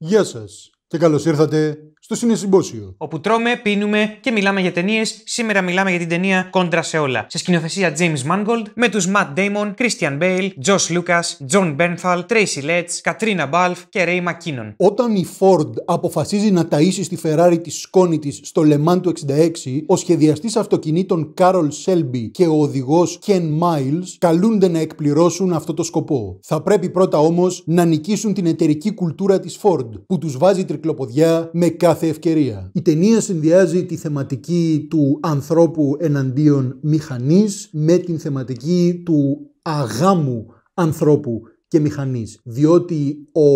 Γεια σας και καλώς ήρθατε στο συνεσυμπόσιο. Όπου τρώμε, πίνουμε και μιλάμε για ταινίες. Σήμερα μιλάμε για την ταινία Κόντρα σε όλα. Σε σκηνοθεσία James Mangold με τους Matt Damon, Christian Bale, Josh Lucas, John Bernthal, Tracy Letts, Katrina Balf και Ray McKinnon. Όταν η Ford αποφασίζει να ταΐσει στη Ferrari τη σκόνη της στο Le του 66, ο σχεδιαστής αυτοκινήτων Carol Selby και ο οδηγός Ken Miles καλούνται να εκπληρώσουν αυτό το σκοπό. Θα πρέπει πρώτα όμως να νικήσουν την εταιρική κουλτούρα της Ford που τους βάζει τρικλοποδιά με κάθε ευκαιρία. Η ταινία συνδυάζει τη θεματική του ανθρώπου εναντίον μηχανής με την θεματική του αγάμου ανθρώπου και μηχανής. Διότι ο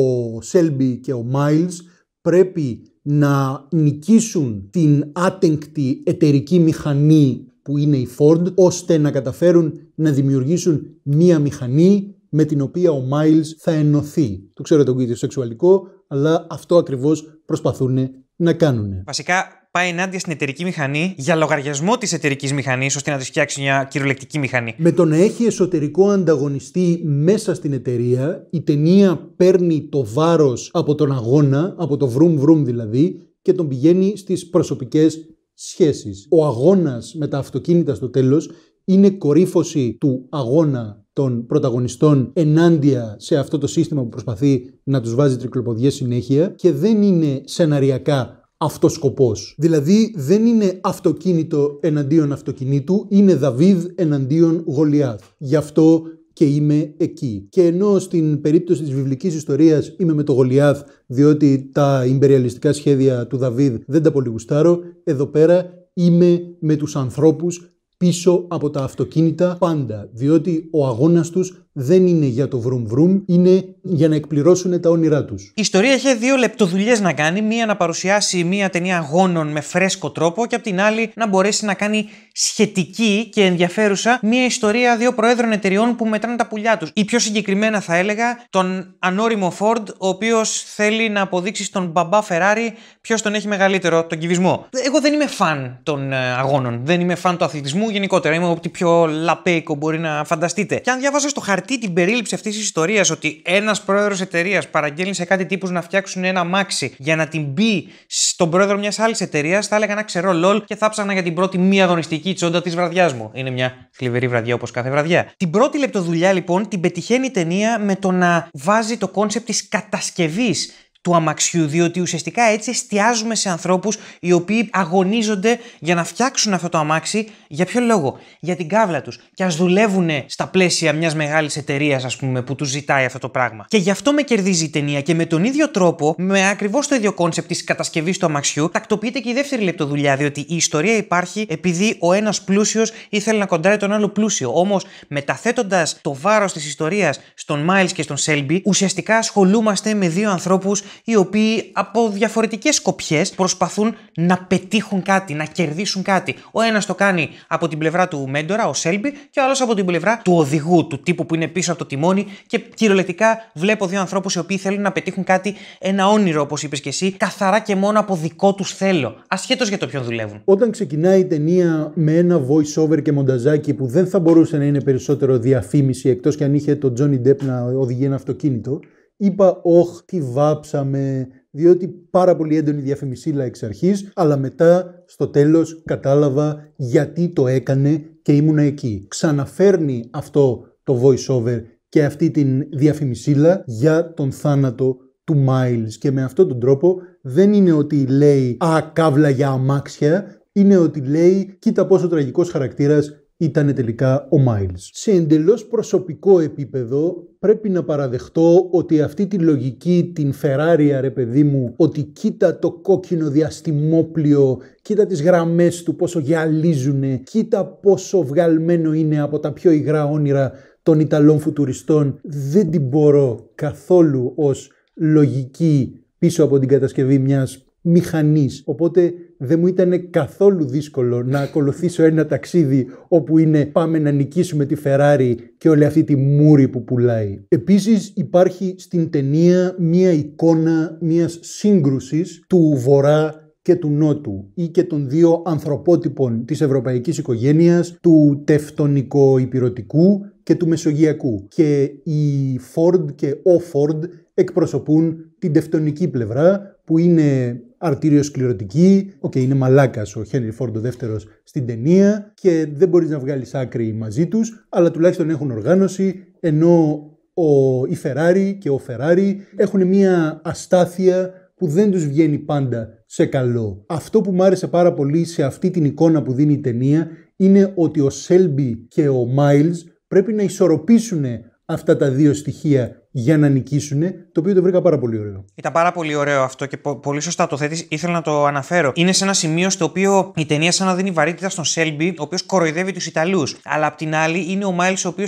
Σέλμπι και ο Μάιλς πρέπει να νικήσουν την άτεγκτη εταιρική μηχανή που είναι η Ford, ώστε να καταφέρουν να δημιουργήσουν μία μηχανή με την οποία ο Μάιλς θα ενωθεί. Το ξέρω τον κύριο σεξουαλικό, αλλά αυτό ακριβώς προσπαθούν να κάνουν. Βασικά πάει ενάντια στην εταιρική μηχανή για λογαριασμό της εταιρικής μηχανής, ώστε να της φτιάξει μια κυριολεκτική μηχανή. Με το να έχει εσωτερικό ανταγωνιστή μέσα στην εταιρεία, η ταινία παίρνει το βάρος από τον αγώνα, από το βρουμ βρουμ δηλαδή, και τον πηγαίνει στις προσωπικές σχέσεις. Ο αγώνας με τα αυτοκίνητα στο τέλος είναι κορύφωση του αγώνα των πρωταγωνιστών ενάντια σε αυτό το σύστημα που προσπαθεί να τους βάζει τρικλοποδιές συνέχεια και δεν είναι σεναριακά αυτός σκοπός. Δηλαδή δεν είναι αυτοκίνητο εναντίον αυτοκινήτου, είναι Δαβίδ εναντίον Γολιάθ. Γι' αυτό και είμαι εκεί. Και ενώ στην περίπτωση της βιβλικής ιστορίας είμαι με το Γολιάθ διότι τα υπεριαλιστικά σχέδια του Δαβίδ δεν τα πολύ γουστάρω, εδώ πέρα είμαι με τους ανθρώπους πίσω από τα αυτοκίνητα πάντα, διότι ο αγώνας τους δεν είναι για το βρουμ βρουμ, είναι για να εκπληρώσουν τα όνειρά τους. Η ιστορία έχει δύο λεπτοδουλειές να κάνει. Μία να παρουσιάσει μία ταινία αγώνων με φρέσκο τρόπο και απ' την άλλη να μπορέσει να κάνει σχετική και ενδιαφέρουσα μία ιστορία δύο προέδρων εταιριών που μετράνε τα πουλιά τους. Ή πιο συγκεκριμένα θα έλεγα τον ανώριμο Φόρντ, ο οποίος θέλει να αποδείξει στον μπαμπά Φεράρι ποιος τον έχει μεγαλύτερο, τον κυβισμό. Εγώ δεν είμαι φαν των ε, αγώνων. Δεν είμαι φαν του αθλητισμού γενικότερα. Είμαι ό,τι πιο λαπέικο μπορεί να φανταστείτε. Και αν διαβάζω στο χαρτί χαρτί την περίληψη αυτής της ιστορίας ότι ένας πρόεδρος εταιρείας παραγγέλνει σε κάτι τύπους να φτιάξουν ένα μάξι για να την μπει στον πρόεδρο μιας άλλης εταιρείας, θα έλεγα να ξέρω λολ και θα ψάχνα για την πρώτη μη αγωνιστική τσόντα της βραδιάς μου. Είναι μια θλιβερή βραδιά όπως κάθε βραδιά. Την πρώτη λεπτοδουλειά λοιπόν την πετυχαίνει η ταινία με το να βάζει το κόνσεπτ της κατασκευής του αμαξιού, διότι ουσιαστικά έτσι εστιάζουμε σε ανθρώπους οι οποίοι αγωνίζονται για να φτιάξουν αυτό το αμάξι. Για ποιο λόγο, για την κάβλα τους. Και ας δουλεύουν στα πλαίσια μιας μεγάλης εταιρείας, ας πούμε, που τους ζητάει αυτό το πράγμα. Και γι' αυτό με κερδίζει η ταινία και με τον ίδιο τρόπο, με ακριβώς το ίδιο κόνσεπτ της κατασκευής του αμαξιού, τακτοποιείται και η δεύτερη λεπτοδουλειά, διότι η ιστορία υπάρχει επειδή ο ένας πλούσιος ήθελε να κοντάρει τον άλλο πλούσιο. Όμως μεταθέτοντας το βάρος της ιστορίας στον Miles και στον Selby, ουσιαστικά ασχολούμαστε με δύο ανθρώπους οι οποίοι από διαφορετικές σκοπιές προσπαθούν να πετύχουν κάτι, να κερδίσουν κάτι. Ο ένας το κάνει από την πλευρά του μέντορα, ο Σέλμπι, και ο άλλος από την πλευρά του οδηγού, του τύπου που είναι πίσω από το τιμόνι. Και κυριολεκτικά βλέπω δύο ανθρώπους οι οποίοι θέλουν να πετύχουν κάτι, ένα όνειρο, όπως είπες και εσύ, καθαρά και μόνο από δικό τους θέλω, ασχέτως για το ποιον δουλεύουν. Όταν ξεκινάει η ταινία με ένα voice-over και μονταζάκι που δεν θα μπορούσε να είναι περισσότερο διαφήμιση εκτός και αν είχε τον Τζόνι Ντεπ να οδηγεί ένα αυτοκίνητο. Είπα, όχ, τι βάψαμε, διότι πάρα πολύ έντονη διαφημισίλα εξ αρχής, αλλά μετά στο τέλος κατάλαβα γιατί το έκανε και ήμουνα εκεί. Ξαναφέρνει αυτό το voiceover και αυτή την διαφημισίλα για τον θάνατο του Miles και με αυτόν τον τρόπο δεν είναι ότι λέει «Α, καύλα για αμάξια», είναι ότι λέει «Κοίτα πόσο τραγικός χαρακτήρας ήταν τελικά ο Miles. Σε εντελώς προσωπικό επίπεδο πρέπει να παραδεχτώ ότι αυτή τη λογική την Φεράρια ρε παιδί μου ότι κοίτα το κόκκινο διαστημόπλιο, κοίτα τις γραμμές του πόσο γυαλίζουνε, κοίτα πόσο βγαλμένο είναι από τα πιο υγρά όνειρα των Ιταλών φουτουριστών δεν την μπορώ καθόλου ως λογική πίσω από την κατασκευή μιας μηχανής. Οπότε δεν μου ήταν καθόλου δύσκολο να ακολουθήσω ένα ταξίδι όπου είναι πάμε να νικήσουμε τη Φεράρι και όλη αυτή τη μούρη που πουλάει. Επίσης υπάρχει στην ταινία μία εικόνα μίας σύγκρουσης του Βορρά και του Νότου ή και των δύο ανθρωπότυπων της ευρωπαϊκής οικογένειας, του τευτονικο υπηρωτικού και του μεσογειακού. Και η Φόρντ και ο Φόρντ εκπροσωπούν την τευτονική πλευρά, που είναι αρτήριος σκληρωτική. Οκ, είναι μαλάκας ο Χένρι Φόρντ δεύτερος στην ταινία και δεν μπορείς να βγάλεις άκρη μαζί τους, αλλά τουλάχιστον έχουν οργάνωση, ενώ ο, η Ferrari και ο Ferrari έχουν μια αστάθεια που δεν τους βγαίνει πάντα σε καλό. Αυτό που μου άρεσε πάρα πολύ σε αυτή την εικόνα που δίνει η ταινία είναι ότι ο Σέλμπι και ο Miles πρέπει να ισορροπήσουν αυτά τα δύο στοιχεία για να νικήσουν, το οποίο το βρήκα πάρα πολύ ωραίο. Ήταν πάρα πολύ ωραίο αυτό και πολύ σωστά το θέτεις. Ήθελα να το αναφέρω. Είναι σε ένα σημείο στο οποίο η ταινία σαν να δίνει βαρύτητα στον Σέλμπι, ο οποίος κοροϊδεύει τους Ιταλούς. Αλλά απ' την άλλη είναι ο Μάιλ, ο οποίος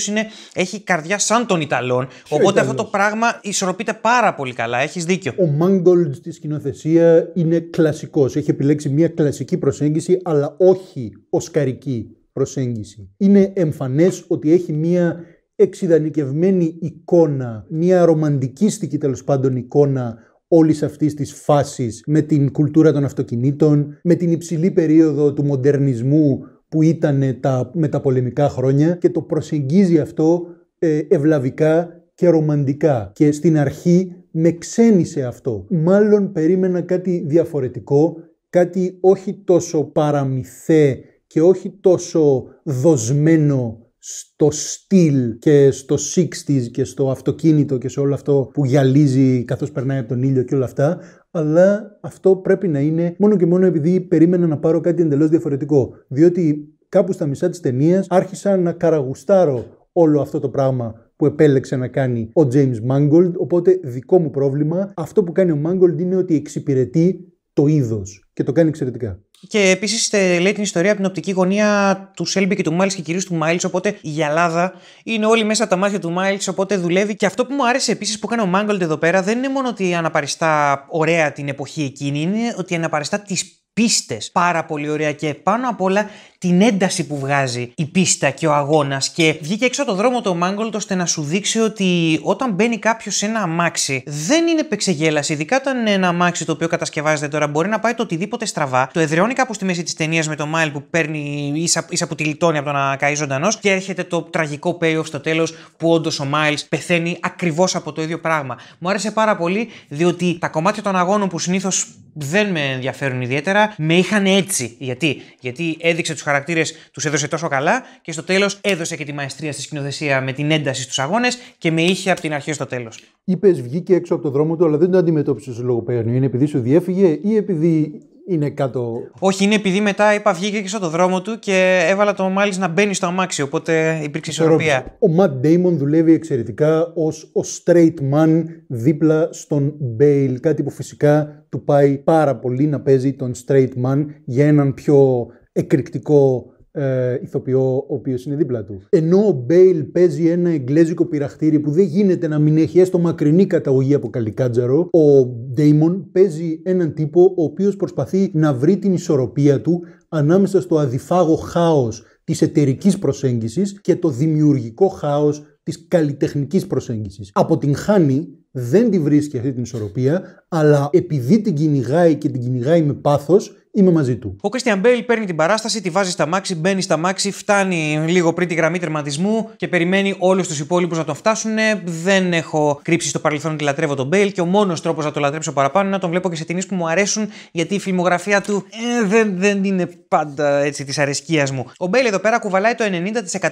έχει καρδιά σαν των Ιταλών. οπότε αυτό το πράγμα ισορροπείται πάρα πολύ καλά. Έχεις δίκιο. Ο Μάγκολτ στη σκηνοθεσία είναι κλασικός. Έχει επιλέξει μια κλασική προσέγγιση, αλλά όχι οσκαρική προσέγγιση. Είναι εμφανές ότι έχει μια εξειδανικευμένη εικόνα, μια ρομαντικίστικη τέλος πάντων εικόνα όλης αυτής της φάσης με την κουλτούρα των αυτοκινήτων, με την υψηλή περίοδο του μοντερνισμού που ήταν τα μεταπολεμικά χρόνια και το προσεγγίζει αυτό ε, ευλαβικά και ρομαντικά. Και στην αρχή με ξένησε αυτό. Μάλλον περίμενα κάτι διαφορετικό, κάτι όχι τόσο παραμυθέ και όχι τόσο δοσμένο στο στυλ και στο 60s και στο αυτοκίνητο και σε όλο αυτό που γυαλίζει καθώς περνάει από τον ήλιο και όλα αυτά, αλλά αυτό πρέπει να είναι μόνο και μόνο επειδή περίμενα να πάρω κάτι εντελώς διαφορετικό. Διότι κάπου στα μισά της ταινίας άρχισα να καραγουστάρω όλο αυτό το πράγμα που επέλεξε να κάνει ο James Mangold, οπότε δικό μου πρόβλημα, αυτό που κάνει ο Mangold είναι ότι εξυπηρετεί το είδος και το κάνει εξαιρετικά. Και επίσης ε, λέει την ιστορία από την οπτική γωνία του Σέλμπι και του Μάιλ και κυρίως του Μάιλ. Οπότε η Γυαλάδα είναι όλη μέσα τα μάτια του Μάιλ, οπότε δουλεύει. Και αυτό που μου άρεσε επίσης που κάνει ο Μάγκολντ εδώ πέρα δεν είναι μόνο ότι αναπαριστά ωραία την εποχή εκείνη, είναι ότι αναπαριστά τις πίστες πάρα πολύ ωραία και πάνω απ' όλα την ένταση που βγάζει η πίστα και ο αγώνας. Και βγήκε έξω το δρόμο το Μάγκολτ ώστε να σου δείξει ότι όταν μπαίνει κάποιος σε ένα αμάξι δεν είναι επεξεγέλαση. Ειδικά όταν είναι ένα αμάξι το οποίο κατασκευάζεται τώρα μπορεί να πάει το οτιδήποτε στραβά. Το εδραιώνει κάπου στη μέση της ταινίας με το Μάιλ που παίρνει ίσα, ίσα που τη λιτώνει από το να καεί ζωντανός και έρχεται το τραγικό payoff στο τέλος που όντως ο Μάιλ πεθαίνει ακριβώς από το ίδιο πράγμα. Μου άρεσε πάρα πολύ διότι τα κομμάτια των αγώνων που συνήθως δεν με ενδιαφέρουν ιδιαίτερα με είχαν έτσι. Γιατί, Γιατί έδειξε τους χαρακτήρες, τους έδωσε τόσο καλά και στο τέλος έδωσε και τη μαεστρία στη σκηνοθεσία με την ένταση στους αγώνες και με είχε από την αρχή στο τέλος. Είπες, βγήκε έξω από το δρόμο του, αλλά δεν το αντιμετώπισες ω λογοπαίγνιο. Είναι επειδή σου διέφυγε ή επειδή είναι κάτω. Όχι, είναι επειδή μετά είπα βγήκε και στον δρόμο του και έβαλα το Μάλι να μπαίνει στο αμάξι. Οπότε υπήρξε ισορροπία. Ο Ματ Ντέιμον δουλεύει εξαιρετικά ως ο straight man δίπλα στον Μπέιλ. Κάτι που φυσικά του πάει πάρα πολύ να παίζει τον straight man για έναν πιο εκρηκτικό ε, ηθοποιό ο οποίος είναι δίπλα του. Ενώ ο Μπέιλ παίζει ένα εγγλέζικο πειραχτήρι που δεν γίνεται να μην έχει έστω μακρινή καταγωγή από καλικάτζαρο, ο Ντέιμον παίζει έναν τύπο ο οποίος προσπαθεί να βρει την ισορροπία του ανάμεσα στο αδιφάγο χάος της εταιρικής προσέγγισης και το δημιουργικό χάος της καλλιτεχνικής προσέγγισης. Από την Χάνη δεν τη βρίσκει αυτή την ισορροπία, αλλά επειδή την κυνηγάει και την κυνηγάει με πάθος, Είμαι μαζί του. Ο Κρίστιαν Μπέιλ παίρνει την παράσταση, τη βάζει στα μάξι, μπαίνει στα μάξι, φτάνει λίγο πριν τη γραμμή τερματισμού και περιμένει όλους τους υπόλοιπους να τον φτάσουν. Δεν έχω κρύψει στο παρελθόν ότι λατρεύω τον Μπέιλ και ο μόνος τρόπος να τον λατρέψω παραπάνω είναι να τον βλέπω και σε ταινίες που μου αρέσουν γιατί η φιλμογραφία του ε, δεν, δεν είναι πάντα έτσι της αρεσκίας μου. Ο Μπέιλ εδώ πέρα κουβαλάει το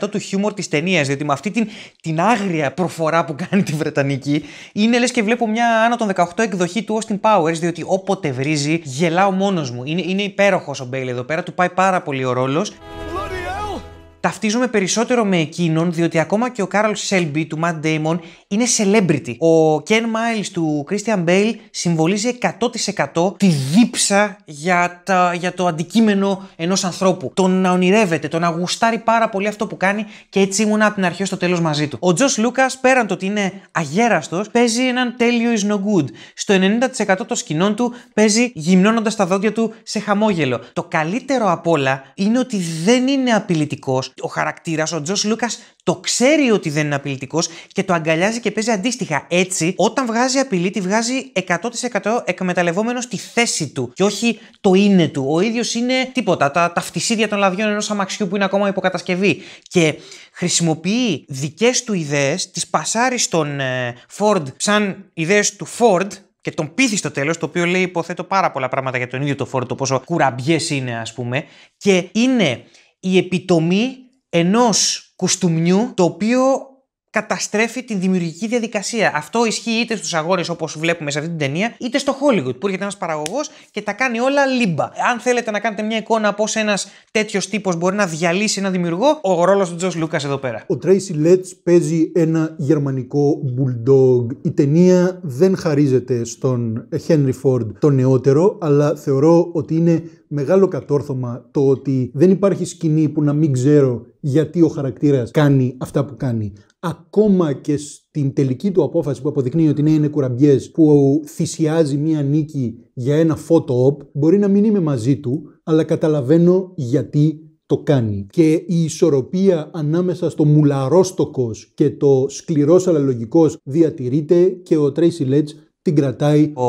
90% του χιούμορ της ταινίας, διότι με αυτή την, την άγρια προφορά που κάνει τη Βρετανική είναι λες και βλέπω μια άνω των 18 εκδοχή του Austin Powers, διότι όποτε βρίζει γελάω μόνος μου. Είναι, είναι υπέροχος ο Μπέιλ εδώ πέρα, του πάει πάρα πολύ ο ρόλος ταυτίζομαι περισσότερο με εκείνον, διότι ακόμα και ο Κάραλ Σέλμπι του Matt Ντέιμον είναι celebrity. Ο Ken Miles του Christian Bale συμβολίζει 100% τη δίψα για, τα, για το αντικείμενο ενός ανθρώπου. Τον να ονειρεύεται, τον να γουστάρει πάρα πολύ αυτό που κάνει και έτσι ήμουν από την αρχή στο τέλος μαζί του. Ο Τζος Λούκας, πέραν το ότι είναι αγέραστος, παίζει έναν τέλειο is no good. Στο 90% των σκηνών του παίζει γυμνώνοντας τα δόντια του σε χαμόγελο. Το καλύτερο απ' όλα είναι ότι δεν είναι απειλητικός ο χαρακτήρας, ο Τζος Λούκας, το ξέρει ότι δεν είναι απειλητικός και το αγκαλιάζει και παίζει αντίστοιχα. Έτσι, όταν βγάζει απειλή, τη βγάζει 100% εκμεταλλευόμενος τη θέση του και όχι το είναι του. Ο ίδιος είναι τίποτα. Τα, τα φτισίδια των λαδιών ενός αμαξιού που είναι ακόμα υποκατασκευή. Και χρησιμοποιεί δικές του ιδέες, τις πασάρει στον ε, Ford σαν ιδέες του Ford, και τον πείθει στο τέλος, το οποίο λέει υποθέτω πάρα πολλά πράγματα για τον ίδιο το φόρτο, πόσο κουραμπιές είναι, ας πούμε, και είναι η επιτομή ενός κουστούμιου το οποίο καταστρέφει την δημιουργική διαδικασία. Αυτό ισχύει είτε στους αγόρε όπως βλέπουμε σε αυτή την ταινία, είτε στο Hollywood που έρχεται ένας παραγωγός και τα κάνει όλα λίμπα. Αν θέλετε να κάνετε μια εικόνα πώς ένας τέτοιος τύπος μπορεί να διαλύσει ένα δημιουργό, ο ρόλος του Τζος Λούκας εδώ πέρα. Ο Τρέισι Λέτ παίζει ένα γερμανικό bulldog. Η ταινία δεν χαρίζεται στον Henry Ford τον νεότερο, αλλά θεωρώ ότι είναι μεγάλο κατόρθωμα το ότι δεν υπάρχει σκηνή που να μην ξέρω γιατί ο χαρακτήρας κάνει αυτά που κάνει. Ακόμα και στην τελική του απόφαση που αποδεικνύει ότι ναι, είναι κουραμπιές που θυσιάζει μία νίκη για ένα photo-op, μπορεί να μην είμαι μαζί του, αλλά καταλαβαίνω γιατί το κάνει. Και η ισορροπία ανάμεσα στο μουλαρόστοκος και το σκληρός αλλά διατηρείται και ο Tracy Ledge την κρατάει. Ο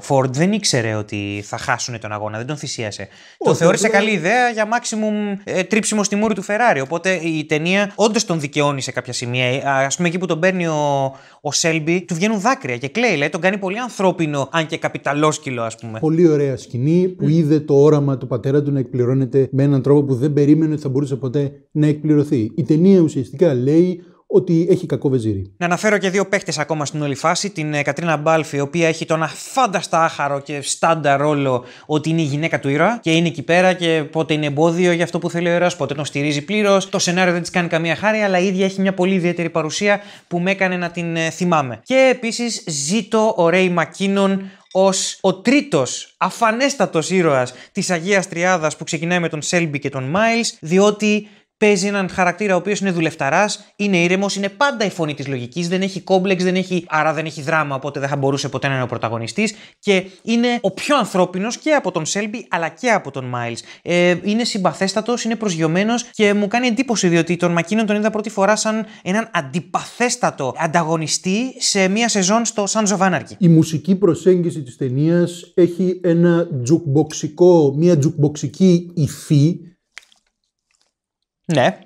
Φόρντ δεν ήξερε ότι θα χάσουν τον αγώνα, δεν τον θυσίασε. το θεώρησε καλή ιδέα για maximum ε, τρίψιμο στη μούρη του Φεράρι. Οπότε η ταινία όντως τον δικαιώνει σε κάποια σημεία. Ε, ας πούμε, εκεί που τον παίρνει ο, ο Σέλμπι, του βγαίνουν δάκρυα και κλαίει. λέει, τον κάνει πολύ ανθρώπινο, αν και καπιταλόσκυλο, ας πούμε. Πολύ ωραία σκηνή που mm. είδε το όραμα του πατέρα του να εκπληρώνεται με έναν τρόπο που δεν περίμενε ότι θα μπορούσε ποτέ να εκπληρωθεί. Η ταινία ουσιαστικά λέει ότι έχει κακό βεζίρι. Να αναφέρω και δύο παίχτε ακόμα στην όλη φάση. Την ε, Κατρίνα Μπάλφη, η οποία έχει τον αφάνταστα άχαρο και στάντα ρόλο ότι είναι η γυναίκα του ήρωα και είναι εκεί πέρα και πότε είναι εμπόδιο για αυτό που θέλει ο ήρωας, πότε τον στηρίζει πλήρως. Το σενάριο δεν της κάνει καμία χάρη, αλλά η ίδια έχει μια πολύ ιδιαίτερη παρουσία που με έκανε να την ε, θυμάμαι. Και επίσης ζήτω ο Ρέι Μακίνον ως ο τρίτος αφανέστατος ήρωας της αγίας τριάδας που ξεκινάει με τον Σέλμπι και τον Μάιλ, διότι παίζει έναν χαρακτήρα ο οποίος είναι δουλευταράς, είναι ήρεμος, είναι πάντα η φωνή της λογικής, δεν έχει κόμπλεξ, δεν έχει, άρα δεν έχει δράμα, οπότε δεν θα μπορούσε ποτέ να είναι ο πρωταγωνιστής και είναι ο πιο ανθρώπινος και από τον Σέλμπι αλλά και από τον Μάιλ. Ε, είναι συμπαθέστατος, είναι προσγειωμένος και μου κάνει εντύπωση διότι τον Μακίνον τον είδα πρώτη φορά σαν έναν αντιπαθέστατο ανταγωνιστή σε μία σεζόν στο Σαν Ζοβάναρκι. Η μουσική προσέγγιση της ταινίας έχει ένα τζουκμποξικό, μία τζουκμποξική υφή ναι.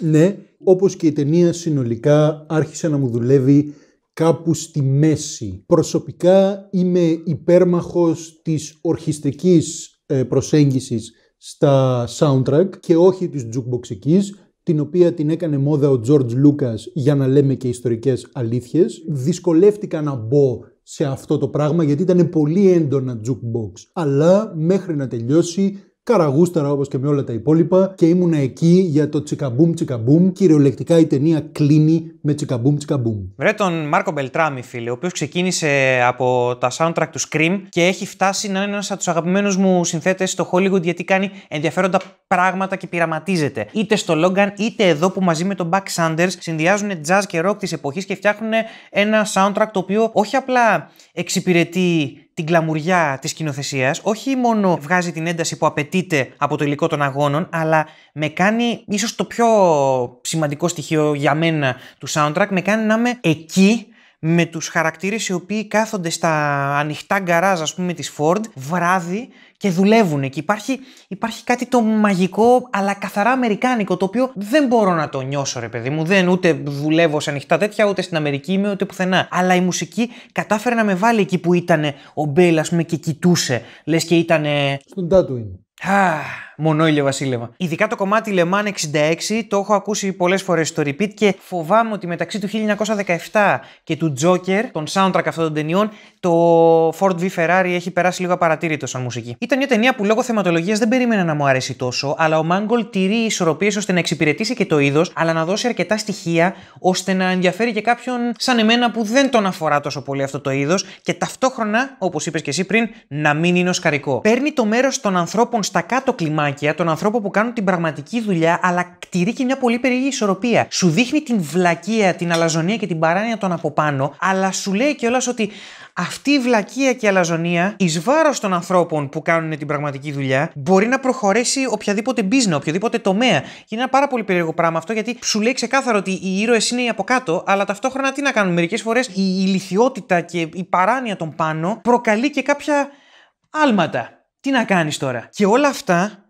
Ναι, όπως και η ταινία συνολικά άρχισε να μου δουλεύει κάπου στη μέση. Προσωπικά είμαι υπέρμαχος της ορχιστικής ε, προσέγγισης στα soundtrack και όχι της jukeboxικής, την οποία την έκανε μόδα ο Τζορτζ Lucas για να λέμε και ιστορικές αλήθειες. Δυσκολεύτηκα να μπω σε αυτό το πράγμα γιατί ήταν πολύ έντονα jukebox. Αλλά μέχρι να τελειώσει Καραγούστερα όπως και με όλα τα υπόλοιπα και ήμουν εκεί για το τσικαμπούμ τσικαμπούμ. Κυριολεκτικά η ταινία κλείνει με τσικαμπούμ τσικαμπούμ. Βρε τον Μάρκο Μπελτράμι, φίλε, ο οποίος ξεκίνησε από τα soundtrack του Scream και έχει φτάσει να είναι ένας από τους αγαπημένους μου συνθέτες στο Hollywood γιατί κάνει ενδιαφέροντα πράγματα και πειραματίζεται. Είτε στο Logan είτε εδώ που μαζί με τον Buck Sanders συνδυάζουν jazz και rock της εποχής και φτιάχνουν ένα soundtrack το οποίο όχι απλά εξυπηρετεί την κλαμουριά της σκηνοθεσίας. Όχι μόνο βγάζει την ένταση που απαιτείται από το υλικό των αγώνων, αλλά με κάνει, ίσως το πιο σημαντικό στοιχείο για μένα του soundtrack, με κάνει να είμαι εκεί με τους χαρακτήρες οι οποίοι κάθονται στα ανοιχτά γκαράζ ας πούμε της Ford βράδυ και δουλεύουν και υπάρχει, υπάρχει κάτι το μαγικό αλλά καθαρά αμερικάνικο το οποίο δεν μπορώ να το νιώσω ρε παιδί μου δεν ούτε δουλεύω σε ανοιχτά τέτοια ούτε στην Αμερική είμαι ούτε πουθενά αλλά η μουσική κατάφερε να με βάλει εκεί που ήταν ο Μπέιλ ας πούμε και κοιτούσε Λες και ήταν... Στον Α! μονόιλιο βασίλευμα. Ειδικά το κομμάτι Le Mans 66 το έχω ακούσει πολλές φορές στο repeat και φοβάμαι ότι μεταξύ του 1917 και του Joker, τον soundtrack αυτών των ταινιών, το Ford V Ferrari έχει περάσει λίγο απαρατήρητο σαν μουσική. Ήταν μια ταινία που λόγω θεματολογίας δεν περίμενα να μου αρέσει τόσο, αλλά ο Mangold τηρεί ισορροπίες ώστε να εξυπηρετήσει και το είδος, αλλά να δώσει αρκετά στοιχεία ώστε να ενδιαφέρει και κάποιον σαν εμένα που δεν τον αφορά τόσο πολύ αυτό το είδος και ταυτόχρονα, όπως είπες και εσύ πριν, να μην είναι οσκαρικό. Παίρνει το μέρος των ανθρώπων στα κάτω κλιμάκια τον ε, των που κάνουν την πραγματική δουλειά, αλλά κτηρεί και μια πολύ περίεργη ισορροπία. Σου δείχνει την βλακεία, την αλαζονία και την παράνοια των από πάνω, αλλά σου λέει κιόλας ότι αυτή η βλακεία και η αλαζονία εις βάρος των ανθρώπων που κάνουν την πραγματική δουλειά μπορεί να προχωρήσει οποιαδήποτε business, οποιοδήποτε τομέα. Και είναι ένα πάρα πολύ περίεργο πράγμα αυτό γιατί σου λέει ξεκάθαρο ότι οι ήρωες είναι οι από κάτω, αλλά ταυτόχρονα τι να κάνουν. Μερικές φορές η ηλικιότητα και η παράνοια των πάνω προκαλεί και κάποια άλματα. Τι να κάνεις τώρα. Και όλα αυτά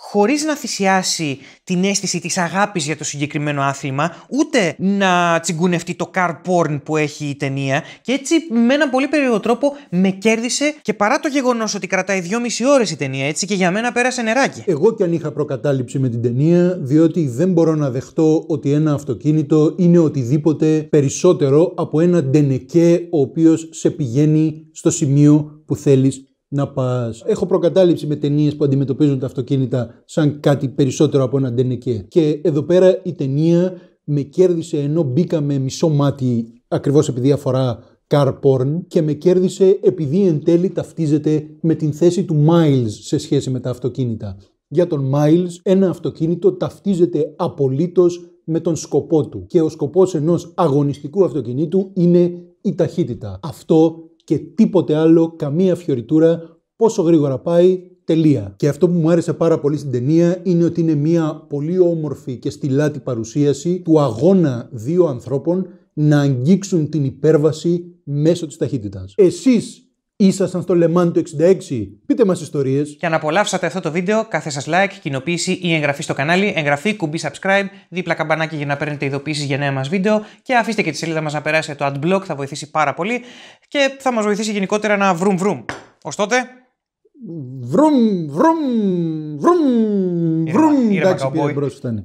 χωρίς να θυσιάσει την αίσθηση της αγάπης για το συγκεκριμένο άθλημα, ούτε να τσιγκουνευτεί το car porn που έχει η ταινία και έτσι με έναν πολύ περίεργο τρόπο με κέρδισε και παρά το γεγονός ότι κρατάει δυόμιση ώρες η ταινία έτσι και για μένα πέρασε νεράκι. Εγώ κι αν είχα προκατάληψη με την ταινία διότι δεν μπορώ να δεχτώ ότι ένα αυτοκίνητο είναι οτιδήποτε περισσότερο από ένα ντενεκέ ο οποίος σε πηγαίνει στο σημείο που θέλεις να πας. Έχω προκατάληψη με ταινίες που αντιμετωπίζουν τα αυτοκίνητα σαν κάτι περισσότερο από ένα ντενεκέ. Και εδώ πέρα η ταινία με κέρδισε ενώ μπήκα με μισό μάτι ακριβώς επειδή αφορά car porn και με κέρδισε επειδή εν τέλει ταυτίζεται με την θέση του Miles σε σχέση με τα αυτοκίνητα. Για τον Miles ένα αυτοκίνητο ταυτίζεται απολύτως με τον σκοπό του και ο σκοπός ενός αγωνιστικού αυτοκινήτου είναι η ταχύτητα. Αυτό και τίποτε άλλο, καμία φιωριτούρα, πόσο γρήγορα πάει, τελεία. Και αυτό που μου άρεσε πάρα πολύ στην ταινία είναι ότι είναι μια πολύ όμορφη και στιλάτη παρουσίαση του αγώνα δύο ανθρώπων να αγγίξουν την υπέρβαση μέσω της ταχύτητας. Εσείς Ήσασταν στο Λεμάν του 66. Πείτε μας ιστορίες. Και αν απολαύσατε αυτό το βίντεο, κάθε σας like, κοινοποίηση ή εγγραφή στο κανάλι, εγγραφή, κουμπί subscribe, δίπλα καμπανάκι για να παίρνετε ειδοποιήσει για νέα μας βίντεο και αφήστε και τη σελίδα μας να περάσει το adblock, θα βοηθήσει πάρα πολύ και θα μας βοηθήσει γενικότερα να βρούμ. βρουμ. Ως τότε. βρουμ, βρουμ, βρουμ.